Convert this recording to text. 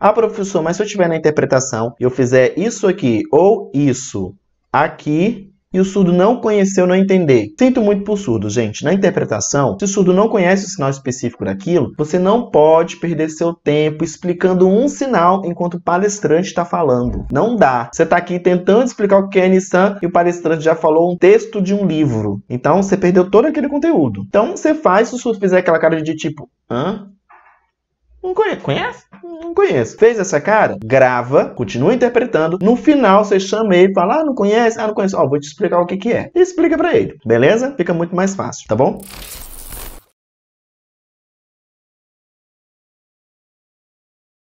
Ah, professor, mas se eu estiver na interpretação e eu fizer isso aqui ou isso aqui, e o surdo não conheceu, não entender. Sinto muito por surdo, gente. Na interpretação, se o surdo não conhece o sinal específico daquilo, você não pode perder seu tempo explicando um sinal enquanto o palestrante está falando. Não dá. Você está aqui tentando explicar o que é Nissan e o palestrante já falou um texto de um livro. Então, você perdeu todo aquele conteúdo. Então, você faz, se o surdo fizer aquela cara de tipo, hã? Não conhece? Conhece? Não conheço. Fez essa cara? Grava, continua interpretando. No final você chama ele e fala: Ah, não conhece? Ah, não conheço. Ó, oh, vou te explicar o que, que é. E explica pra ele, beleza? Fica muito mais fácil, tá bom?